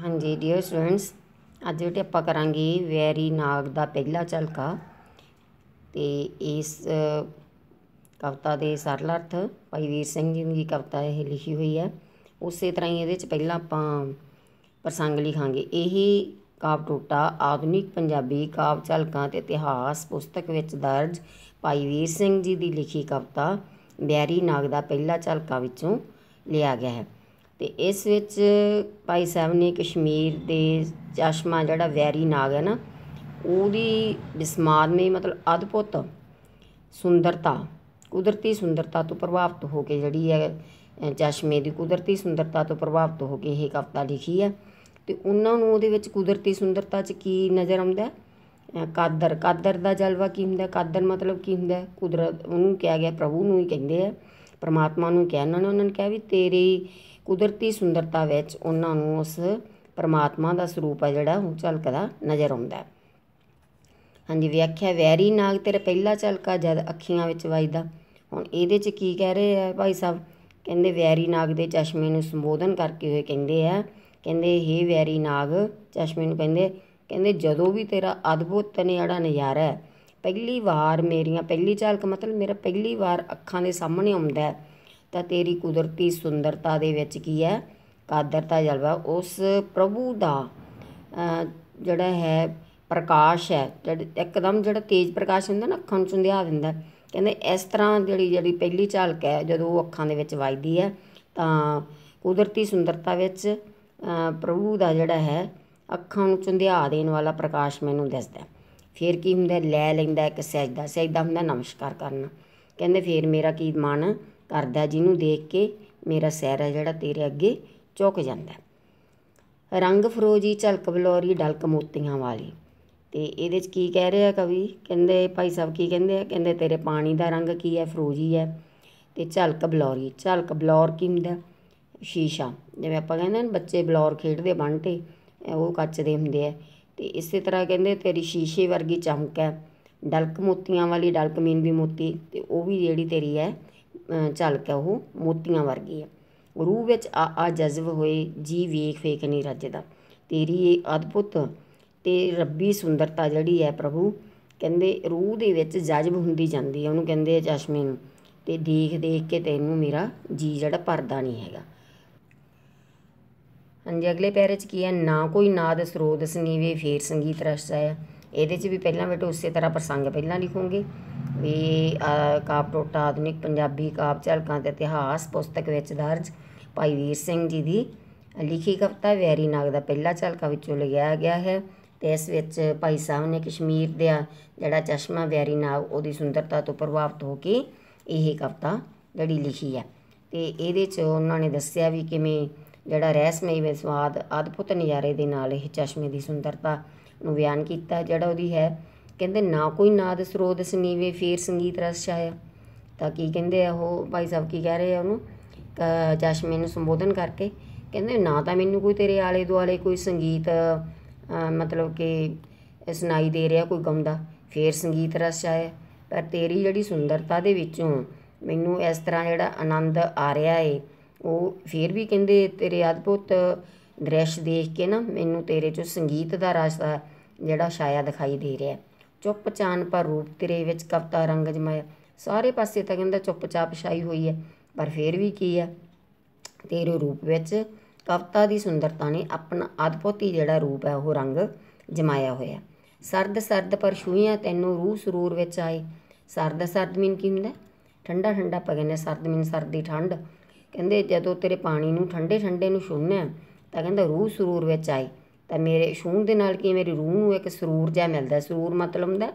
ਹਾਂਜੀ dear students ਅੱਜ ਜਿਹੜੇ ਆਪਾਂ ਕਰਾਂਗੇ ਵੈਰੀ ਨਾਗ ਦਾ ਪਹਿਲਾ ਝਲਕਾ ਤੇ ਇਸ ਕਵਤਾ ਦੇ ਸਰਲ ਅਰਥ ਭਾਈ ਵੀਰ ਸਿੰਘ ਜੀ ਦੀ ਕਵਤਾ ਇਹ ਲਿਖੀ ਹੋਈ ਹੈ ਉਸੇ ਤਰ੍ਹਾਂ ਹੀ ਇਹਦੇ ਵਿੱਚ ਪਹਿਲਾਂ ਆਪਾਂ ਪ੍ਰਸੰਗ ਲਿਖਾਂਗੇ ਇਹੀ ਕਾਵ ਟੋਟਾ ਆਧੁਨਿਕ ਪੰਜਾਬੀ ਕਾਵ ਝਲਕਾਂ ਤੇ ਇਤਿਹਾਸ ਪੁਸਤਕ ਵਿੱਚ ਦਰਜ ਭਾਈ ਵੀਰ ਸਿੰਘ ਜੀ ਦੀ ਲਿਖੀ ਕਵਤਾ ਵੈਰੀ ਨਾਗ ਦਾ ਪਹਿਲਾ ਝਲਕਾ ਵਿੱਚੋਂ ਲਿਆ ਗਿਆ ਹੈ ਤੇ ਇਸ ਵਿੱਚ ਭਾਈ ਸਾਹਿਬ ਨੇ ਕਸ਼ਮੀਰ ਦੇ ਚਸ਼ਮਾ ਜਿਹੜਾ ਵੈਰੀ ਨਾਗ ਹੈ ਨਾ ਉਹਦੀ ਨੇ ਮਤਲਬ ਅਦਭੁਤ ਸੁੰਦਰਤਾ ਕੁਦਰਤੀ ਸੁੰਦਰਤਾ ਤੋਂ ਪ੍ਰਭਾਵਿਤ ਹੋ ਕੇ ਜਿਹੜੀ ਹੈ ਚਸ਼ਮੇ ਦੀ ਕੁਦਰਤੀ ਸੁੰਦਰਤਾ ਤੋਂ ਪ੍ਰਭਾਵਿਤ ਹੋ ਕੇ ਇਹ ਕਵਿਤਾ ਲਿਖੀ ਹੈ ਤੇ ਉਹਨਾਂ ਨੂੰ ਉਹਦੇ ਵਿੱਚ ਕੁਦਰਤੀ ਸੁੰਦਰਤਾ 'ਚ ਕੀ ਨਜ਼ਰ ਆਉਂਦਾ ਕਾਦਰ ਕਾਦਰ ਦਾ ਜਲਵਾ ਕੀ ਹੁੰਦਾ ਕਾਦਰ ਮਤਲਬ ਕੀ ਹੁੰਦਾ ਕੁਦਰਤ ਉਹਨੂੰ ਕਿਹਾ ਗਿਆ ਪ੍ਰਭੂ ਨੂੰ ਹੀ ਕਹਿੰਦੇ ਆ ਪਰਮਾਤਮਾ ਨੂੰ ਕਹਿਣਾ ਉਹਨਾਂ ਨੇ ਕਿਹਾ ਵੀ ਤੇਰੀ ਕੁਦਰਤੀ ਸੁੰਦਰਤਾ ਵਿੱਚ ਉਹਨਾਂ ਨੂੰ ਉਸ ਪਰਮਾਤਮਾ ਦਾ ਸਰੂਪ ਆ ਜਿਹੜਾ ਉਹ ਝਲਕਦਾ ਨਜ਼ਰ ਆਉਂਦਾ ਹਾਂਜੀ ਵਿਆਖਿਆ ਵੈਰੀ ਨਾਗ ਤੇਰੇ ਪਹਿਲਾ ਝਲਕਾ ਜਦ ਅੱਖੀਆਂ ਵਿੱਚ ਵਜਦਾ ਹੁਣ ਇਹਦੇ 'ਚ ਕੀ ਕਹਿ ਰਹੇ ਆ ਭਾਈ ਸਾਹਿਬ ਕਹਿੰਦੇ ਵੈਰੀ ਨਾਗ ਦੇ ਚਸ਼ਮੇ ਨੂੰ ਸੰਬੋਧਨ ਕਰਕੇ ਹੋਏ ਕਹਿੰਦੇ ਆ ਕਹਿੰਦੇ ਹੇ ਵੈਰੀ ਨਾਗ ਚਸ਼ਮੇ ਨੂੰ ਕਹਿੰਦੇ ਕਹਿੰਦੇ ਜਦੋਂ ਵੀ ਤੇਰਾ ਅਦਭੁਤ ਤਨੇੜਾ ਨਜ਼ਾਰਾ ਹੈ ਪਹਿਲੀ ਵਾਰ ਮੇਰੀਆਂ ਪਹਿਲੀ ਝਲਕ ਮਤਲਬ ਮੇਰਾ ਪਹਿਲੀ ਵਾਰ ਅੱਖਾਂ ਦੇ ਸਾਹਮਣੇ ਆਉਂਦਾ ਹੈ ਤਾਂ ਤੇਰੀ ਕੁਦਰਤੀ ਸੁੰਦਰਤਾ ਦੇ ਵਿੱਚ ਕੀ ਹੈ ਕਾਦਰਤਾ ਜਲਵਾ ਉਸ ਪ੍ਰਭੂ ਦਾ ਜਿਹੜਾ ਹੈ ਪ੍ਰਕਾਸ਼ ਹੈ ਜਿਹੜਾ ਇੱਕਦਮ ਜਿਹੜਾ ਤੇਜ ਪ੍ਰਕਾਸ਼ ਹੁੰਦਾ ਨਾ ਅੱਖਾਂ ਨੂੰ ਚੁੰਧਿਆ ਦਿੰਦਾ ਕਹਿੰਦੇ ਇਸ ਤਰ੍ਹਾਂ ਜਿਹੜੀ ਜਿਹੜੀ ਪਹਿਲੀ ਝਲਕ ਹੈ ਜਦੋਂ ਉਹ ਅੱਖਾਂ ਦੇ ਵਿੱਚ ਵੱਜਦੀ ਹੈ ਤਾਂ ਕੁਦਰਤੀ ਸੁੰਦਰਤਾ ਵਿੱਚ ਪ੍ਰਭੂ ਦਾ ਜਿਹੜਾ ਹੈ ਅੱਖਾਂ ਨੂੰ ਚੁੰਧਿਆ ਦੇਣ ਵਾਲਾ ਪ੍ਰਕਾਸ਼ ਮੈਨੂੰ ਦਿਸਦਾ ਫਿਰ ਕੀ ਹੁੰਦਾ ਲੈ ਲੈਂਦਾ ਇੱਕ ਸਜਦਾ ਸਜਦਾ ਹੁੰਦਾ ਨਮਸਕਾਰ ਕਰਨਾ ਕਹਿੰਦੇ ਫਿਰ ਮੇਰਾ ਕੀ ਮਨ ਕਰਦਾ ਜਿਹਨੂੰ ਦੇਖ ਕੇ ਮੇਰਾ ਸਹਿਰਾ ਜਿਹੜਾ ਤੇਰੇ ਅੱਗੇ ਚੁੱਕ ਜਾਂਦਾ ਰੰਗ ਫਰੋਜੀ ਝਲਕ ਬਲੌਰੀ ਡਲਕ ਮੋਤੀਆਂ ਵਾਲੀ ਤੇ ਇਹਦੇ ਚ ਕੀ ਕਹਿ ਰਿਹਾ ਕਵੀ ਕਹਿੰਦੇ ਭਾਈ ਸਾਹਿਬ ਕੀ ਕਹਿੰਦੇ ਆ ਕਹਿੰਦੇ ਤੇਰੇ ਪਾਣੀ ਦਾ ਰੰਗ ਕੀ ਹੈ ਫਰੋਜੀ ਹੈ ਤੇ ਝਲਕ ਬਲੌਰੀ ਝਲਕ ਬਲੌਰ ਕੀ ਹੁੰਦਾ ਸ਼ੀਸ਼ਾ ਜਿਵੇਂ ਆਪਾਂ ਕਹਿੰਦੇ ਨੇ ਬੱਚੇ ਬਲੌਰ ਖੇਡਦੇ ਬੰਟੇ ਉਹ ਕੱਚ ਦੇ ਹੁੰਦੇ ਆ ਤੇ ਇਸੇ ਤਰ੍ਹਾਂ ਕਹਿੰਦੇ ਤੇਰੀ ਸ਼ੀਸ਼ੇ ਵਰਗੀ ਚਮਕ ਹੈ ਡਲਕ ਮੋਤੀਆਂ ਵਾਲੀ ਡਲਕ ਮੀਨ ਵੀ ਮੋਤੀ ਤੇ ਉਹ ਵੀ ਜਿਹੜੀ ਤੇਰੀ ਹੈ ਝਲਕ ਹੈ ਉਹ ਮੋਤੀਆਂ ਵਰਗੀ ਹੈ ਰੂਹ ਵਿੱਚ ਆ ਆ ਜਜ਼ਬ ਹੋਏ ਜੀ ਵੇਖ ਵੇਖ ਨਹੀਂ ਰੱਜਦਾ ਤੇਰੀ ਇਹ ਅਦਭੁਤ ਤੇ ਰੱਬੀ ਸੁੰਦਰਤਾ ਜਿਹੜੀ ਹੈ ਪ੍ਰਭੂ ਕਹਿੰਦੇ ਰੂਹ ਦੇ ਵਿੱਚ ਜਜ਼ਬ ਹੁੰਦੀ ਜਾਂਦੀ ਹੈ ਉਹਨੂੰ ਕਹਿੰਦੇ ਚਸ਼ਮੇ ਨੂੰ ਤੇ ਦੇਖ ਦੇਖ ਕੇ ਤੈਨੂੰ ਮੇਰਾ ਜੀ ਜਿਹੜਾ ਪਰਦਾ ਨਹੀਂ ਹੈਗਾ ਹਾਂਜੀ ਅਗਲੇ ਪੈਰੇ 'ਚ ਕੀ ਹੈ ਨਾ ਕੋਈ ਨਾਦ ਸਰੋਦਸ ਨੀਵੇ ਫੇਰ ਸੰਗੀਤ ਰਸ ਆਇਆ ਇਹਦੇ 'ਚ ਵੀ ਪਹਿਲਾਂ ਬਟ ਉਸੇ ਤਰ੍ਹਾਂ ਪ੍ਰਸੰਗ ਪਹਿਲਾਂ ਲਿਖੋਗੇ ਵੀ ਟੋਟਾ ਆਧੁਨਿਕ ਪੰਜਾਬੀ ਕਾਪ ਝਲਕਾਂ ਤੇ ਇਤਿਹਾਸ ਪੁਸਤਕ ਵਿੱਚ ਦਰਜ ਭਾਈ ਵੀਰ ਸਿੰਘ ਜੀ ਦੀ ਲਿਖੀ ਕਵਿਤਾ ਵੈਰੀ ਨਾਗ ਦਾ ਪਹਿਲਾ ਝਲਕਾ ਵਿੱਚੋਂ ਲਿਆ ਗਿਆ ਹੈ ਤੇ ਇਸ ਵਿੱਚ ਭਾਈ ਸਾਹਿਬ ਨੇ ਕਸ਼ਮੀਰ ਦੇ ਜਿਹੜਾ ਚਸ਼ਮਾ ਵੈਰੀ ਨਾਗ ਉਹਦੀ ਸੁੰਦਰਤਾ ਤੋਂ ਪ੍ਰਭਾਵਿਤ ਹੋ ਕੇ ਇਹ ਕਵਿਤਾ ਜਿਹੜੀ ਲਿਖੀ ਹੈ ਤੇ ਇਹਦੇ 'ਚ ਉਹਨਾਂ ਨੇ ਦੱਸਿਆ ਵੀ ਕਿਵੇਂ ਜਿਹੜਾ ਰਹਿਸਮਈ ਵਿਸਵਾਦ ਅਦਭੁਤ ਨਜ਼ਾਰੇ ਦੇ ਨਾਲ ਇਹ ਚਸ਼ਮੇ ਦੀ ਸੁੰਦਰਤਾ ਨੂੰ ਬਿਆਨ ਕੀਤਾ ਜਿਹੜਾ ਉਹਦੀ ਹੈ ਕਹਿੰਦੇ ਨਾ ਕੋਈ ਨਾਦ ਸਰੋਦ ਸਨੀਵੇ ਫੇਰ ਸੰਗੀਤ ਰਸ ਛਾਇਆ ਤਾਂ ਕੀ ਕਹਿੰਦੇ ਆ ਉਹ ਭਾਈ ਸਾਹਿਬ ਕੀ ਕਹਿ ਰਹੇ ਆ ਉਹਨੂੰ ਚਸ਼ਮੇ ਨੂੰ ਸੰਬੋਧਨ ਕਰਕੇ ਕਹਿੰਦੇ ਨਾ ਤਾਂ ਮੈਨੂੰ ਕੋਈ ਤੇਰੇ ਆਲੇ ਦੁਆਲੇ ਕੋਈ ਸੰਗੀਤ ਮਤਲਬ ਕਿ ਸੁਣਾਈ ਦੇ ਰਿਹਾ ਕੋਈ ਗਮਦਾ ਫੇਰ ਸੰਗੀਤ ਰਸ ਆਇਆ ਪਰ ਤੇਰੀ ਜਿਹੜੀ ਸੁੰਦਰਤਾ ਦੇ ਵਿੱਚੋਂ ਮੈਨੂੰ ਇਸ ਤਰ੍ਹਾਂ ਜਿਹੜਾ ਆਨੰਦ ਆ ਰਿਹਾ ਏ ਉਹ ਫੇਰ ਵੀ ਕਹਿੰਦੇ ਤੇਰੇ ਅਦਭੁਤ ਦ੍ਰਿਸ਼ ਦੇਖ ਕੇ ਨਾ ਮੈਨੂੰ ਤੇਰੇ ਚੋਂ ਸੰਗੀਤ ਦਾ ਰਸ ਜਿਹੜਾ ਛਾਇਆ ਦਿਖਾਈ ਦੇ ਰਿਹਾ ਚੁੱਪ ਚਾਨ ਪਰ ਰੂਪ ਤੇਰੇ ਵਿੱਚ ਕਵਤਾ ਰੰਗ ਜਮਾਇਆ ਸਾਰੇ ਪਾਸੇ ਤਾਂ ਕਹਿੰਦਾ ਚੁੱਪਚਾਪ ਛਾਈ ਹੋਈ ਹੈ ਪਰ ਫੇਰ ਵੀ ਕੀ ਹੈ ਤੇਰੇ ਰੂਪ ਵਿੱਚ ਕਵਤਾ ਦੀ ਸੁੰਦਰਤਾ ਨੇ ਆਪਣਾ ਆਦਪੋਤੀ ਜਿਹੜਾ ਰੂਪ ਹੈ ਉਹ ਰੰਗ ਜਮਾਇਆ ਹੋਇਆ ਸਰਦ ਸਰਦ ਪਰ ਛੂਈਆਂ ਤੈਨੂੰ ਰੂਹ ਸਰੂਰ ਵਿੱਚ ਆਏ ਸਰਦ ਸਰਦ ਮੀਨ ਕੀ ਹੁੰਦਾ ਠੰਡਾ ਠੰਡਾ ਪਗਨੇ ਸਰਦ ਮੀਨ ਸਰਦੀ ਠੰਡ ਕਹਿੰਦੇ ਜਦੋਂ ਤੇਰੇ ਪਾਣੀ ਨੂੰ ਠੰਡੇ ਠੰਡੇ ਨੂੰ ਛੂਹਨਾ ਤਾਂ ਕਹਿੰਦਾ ਰੂਹ ਸਰੂਰ ਵਿੱਚ ਆਏ ਤਾਂ ਮੇਰੇ ਛੂਹਣ ਦੇ ਨਾਲ ਕੀ ਮੇਰੀ ਰੂਹ ਨੂੰ ਇੱਕ ਸਰੂਰ ਜਿਹਾ ਮਿਲਦਾ ਸਰੂਰ ਮਤਲਬ ਹੁੰਦਾ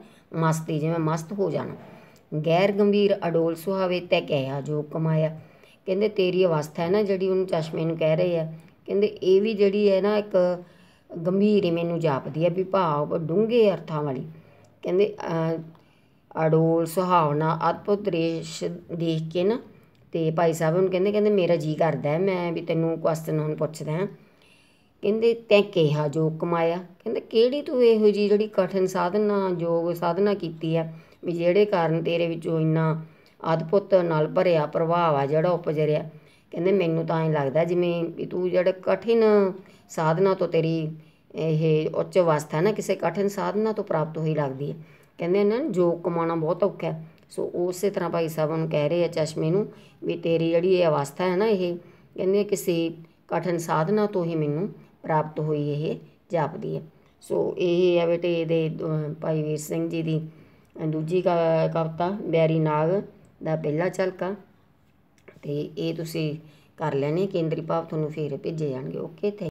ਮਸਤੀ ਜਿਵੇਂ ਮਸਤ ਹੋ ਜਾਣਾ ਗੈਰ ਗੰਭੀਰ ਅਡੋਲ ਸੁਹਾਵੇ ਤੈ ਕਹਿਆ ਜੋ ਕਮਾਇਆ ਕਹਿੰਦੇ ਤੇਰੀ ਅਵਸਥਾ ਹੈ ਨਾ ਜਿਹੜੀ ਉਹਨੂੰ ਚਸ਼ਮੇ ਨੂੰ ਕਹਿ ਰਹੇ ਆ ਕਹਿੰਦੇ ਇਹ ਵੀ ਜਿਹੜੀ ਹੈ ਨਾ ਇੱਕ ਗੰਭੀਰ ਹੀ ਮੈਨੂੰ ਜਾਪਦੀ ਹੈ ਵੀ ਭਾਵ ਅਰਥਾਂ ਵਾਲੀ ਕਹਿੰਦੇ ਅਡੋਲ ਸੁਹਾਵਣਾ ਅਦਭੁਤ ਦ੍ਰਿਸ਼ ਦੇਖ ਕੇ ਨਾ ਤੇ ਭਾਈ ਸਾਹਿਬ ਉਹਨੂੰ ਕਹਿੰਦੇ ਕਹਿੰਦੇ ਮੇਰਾ ਜੀ ਕਰਦਾ ਮੈਂ ਵੀ ਤੈਨੂੰ ਕੁਐਸਚਨ ਹੁਣ ਪੁੱਛਦਾ ਹਾਂ ਕਹਿੰਦੇ ਤੈਂ ਕਿਹਾ ਜੋ ਕਮਾਇਆ ਕਹਿੰਦੇ ਕਿਹੜੀ ਤੂੰ ਇਹੋ ਜੀ ਜਿਹੜੀ ਕਠਿਨ ਸਾਧਨਾ ਯੋਗ ਸਾਧਨਾ ਕੀਤੀ ਆ ਵੀ ਜਿਹੜੇ ਕਾਰਨ ਤੇਰੇ ਵਿੱਚੋਂ ਇੰਨਾ ਅਦਭੁਤ ਨਾਲ ਭਰਿਆ ਪ੍ਰਭਾਵ ਆ ਜਿਹੜਾ ਉਪਜ ਰਿਹਾ ਕਹਿੰਦੇ ਮੈਨੂੰ ਤਾਂ ਐਂ ਲੱਗਦਾ ਜਿਵੇਂ ਵੀ ਤੂੰ ਜਿਹੜੇ ਕਠਿਨ ਸਾਧਨਾ ਤੋਂ ਤੇਰੀ ਇਹ ਉੱਚ ਅਵਸਥਾ ਨਾ ਕਿਸੇ ਕਠਿਨ ਸਾਧਨਾ ਤੋਂ ਪ੍ਰਾਪਤ ਹੋਈ ਲੱਗਦੀ ਹੈ ਕਹਿੰਦੇ ਇਹਨਾਂ ਨੂੰ ਜੋ ਕਮਾਉਣਾ ਬਹੁਤ ਔਖਾ ਹੈ ਸੋ ਉਸੇ ਤਰ੍ਹਾਂ ਭਾਈ ਸਾਹਿਬ ਨੂੰ ਕਹਿ ਰਹੇ ਆ ਚਸ਼ਮੇ ਨੂੰ ਵੀ ਤੇਰੀ ਜਿਹੜੀ ਇਹ ਅਵਸਥਾ ਹੈ ਨਾ ਇਹ ਕਹਿੰਦੇ ਕਿਸੇ ਕਠਿਨ ਸਾਧਨਾ ਤੋਂ ਹੀ ਮੈਨੂੰ ਪ੍ਰਾਪਤ ਹੋਈ ਇਹ ਜਾਪਦੀ ਹੈ ਸੋ ਇਹ ਹੈ ਬੇਟੇ ਇਹਦੇ ਭਾਈ ਵੀਰ ਸਿੰਘ ਜੀ ਦੀ ਦੂਜੀ ਕਵਤਾ ਬੈਰੀ ਨਾਗ ਦਾ ਪਹਿਲਾ ਚਲਕਾ ਤੇ ਇਹ ਤੁਸੀਂ ਕਰ ਲੈਣੇ ਕੇਂਦਰੀ ਭਾਵ ਤੁਹਾਨੂੰ ਫੇਰ ਭੇਜੇ ਜਾਣਗੇ ਓਕੇ